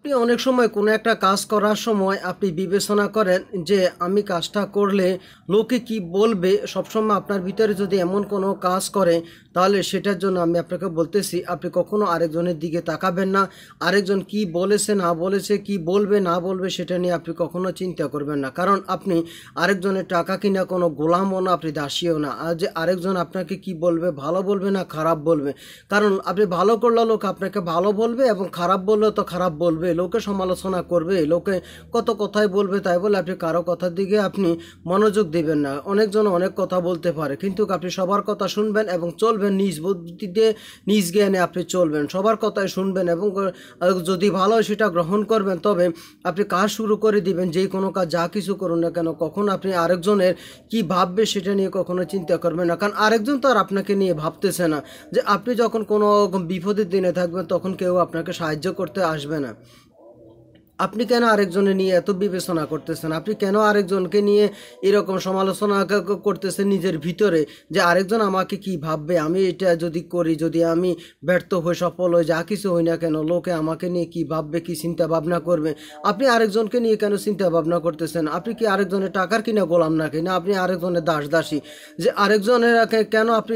আপনি অনেক সময় কোনো একটা কাজ করার সময় আপনি বিবেচনা করেন যে আমি কাজটা করলে লোকে কি বলবে সবসময় আপনার ভিতরে যদি এমন কোনো কাজ করে তাহলে সেটার জন্য আমি আপনাকে বলতেছি আপনি কখনো আরেকজনের দিকে তাকাবেন না আরেকজন কি বলেছে না বলেছে কি বলবে না বলবে সেটা নিয়ে আপনি কখনো চিন্তা করবেন না কারণ আপনি আরেকজনের টাকা কিনা কোনো গোলামও না আপনি দাসিও না আর যে আরেকজন আপনাকে কি বলবে ভালো বলবে না খারাপ বলবে কারণ আপনি ভালো করলে লোক আপনাকে ভালো বলবে এবং খারাপ বললেও তো খারাপ বলবে লোকে সমালোচনা করবে লোকে কত কথাই বলবে তাই বলে আপনি কারো কথার দিকে আপনি মনোযোগ দিবেন না অনেকজন অনেক কথা বলতে পারে কিন্তু আপনি সবার কথা শুনবেন এবং চলবেন নিজ বুদ্ধিতে নিজ জ্ঞানে আপনি চলবেন সবার কথাই শুনবেন এবং যদি ভালো হয় সেটা গ্রহণ করবেন তবে আপনি কাজ শুরু করে দিবেন যে কোনো কাজ যা কিছু করুন না কেন কখন আপনি আরেকজনের কি ভাববে সেটা নিয়ে কখনো চিন্তা করবেন না কারণ আরেকজন তো আর আপনাকে নিয়ে ভাবতেছে না যে আপনি যখন কোনো বিপদের দিনে থাকবেন তখন কেউ আপনাকে সাহায্য করতে আসবে না আপনি কেন আরেকজনে নিয়ে এত বিবেচনা করতেছেন আপনি কেন আরেকজনকে নিয়ে এরকম সমালোচনা করতেছেন নিজের ভিতরে যে আরেকজন আমাকে কি ভাববে আমি এটা যদি করি যদি আমি ব্যর্থ হই সফল হই যা কিছু হই না কেন লোকে আমাকে নিয়ে কি ভাববে কি চিন্তা ভাবনা করবে আপনি আরেকজনকে নিয়ে কেন চিন্তা ভাবনা করতেছেন আপনি কি আরেকজনের টাকার কিনা গোলাম না কিনা আপনি আরেকজনের দাস দাসী যে আরেকজনের কেন আপনি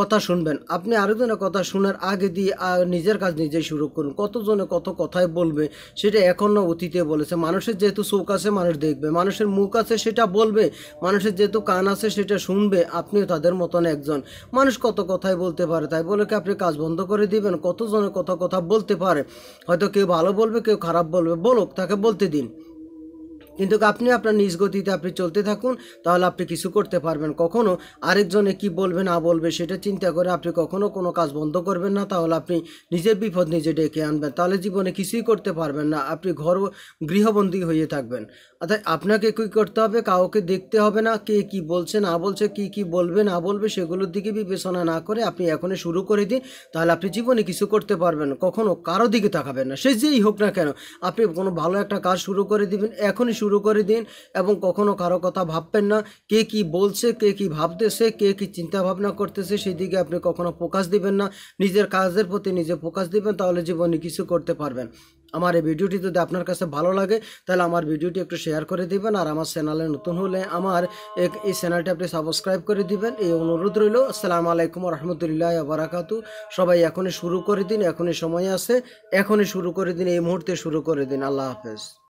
কথা শুনবেন আপনি আরেকজনের কথা শোনার আগে দিয়ে নিজের কাজ নিজেই শুরু করুন কতজনে কত কথায় বলবে সেটা এখন না অতীতে বলেছে মানুষের যেহেতু চোখ আছে মানুষ দেখবে মানুষের মুখ আছে সেটা বলবে মানুষের যেহেতু কান আছে সেটা শুনবে আপনিও তাদের মতন একজন মানুষ কত কথাই বলতে পারে তাই বলে কি আপনি কাজ বন্ধ করে দিবেন কতজনের কত কথা বলতে পারে হয়তো কেউ ভালো বলবে কেউ খারাপ বলবে বলুক তাকে বলতে দিন কিন্তু আপনি আপনার নিজ গতিতে আপনি চলতে থাকুন তাহলে আপনি কিছু করতে পারবেন কখনো আরেকজনে কি বলবে না বলবে সেটা চিন্তা করে আপনি কখনো কোনো কাজ বন্ধ করবেন না তাহলে আপনি নিজের বিপদ নিজে ডেকে আনবেন তাহলে জীবনে কিছুই করতে পারবেন না আপনি ঘর গৃহবন্দী হয়ে থাকবেন অর্থাৎ আপনাকে কী করতে হবে কাউকে দেখতে হবে না কে কি বলছে না বলছে কি কি বলবে না বলবে সেগুলোর দিকে বিবেচনা না করে আপনি এখনই শুরু করে দিন তাহলে আপনি জীবনে কিছু করতে পারবেন কখনো কারো দিকে তাকাবেন না সে যেই হোক না কেন আপনি কোনো ভালো একটা কাজ শুরু করে দিবেন এখনই শুরু করে দিন এবং কখনো কারো কথা ভাববেন না কে কি বলছে কে কি ভাবতেছে কে কি চিন্তা ভাবনা করতেছে সেদিকে আপনি কখনো ফোকাস দিবেন না নিজের কাজের প্রতি নিজে ফোকাস দিবেন তাহলে জীবনে কিছু করতে পারবেন আমার এই ভিডিওটি যদি আপনার কাছে ভালো লাগে তাহলে আমার ভিডিওটি একটু শেয়ার করে দিবেন আর আমার চ্যানেলে নতুন হলে আমার এই চ্যানেলটি আপনি সাবস্ক্রাইব করে দিবেন এই অনুরোধ রইল আসসালামু আলাইকুম রহমতুল্লাহ আবরাকাতু সবাই এখনই শুরু করে দিন এখনই সময় আছে এখনই শুরু করে দিন এই মুহূর্তে শুরু করে দিন আল্লাহ হাফেজ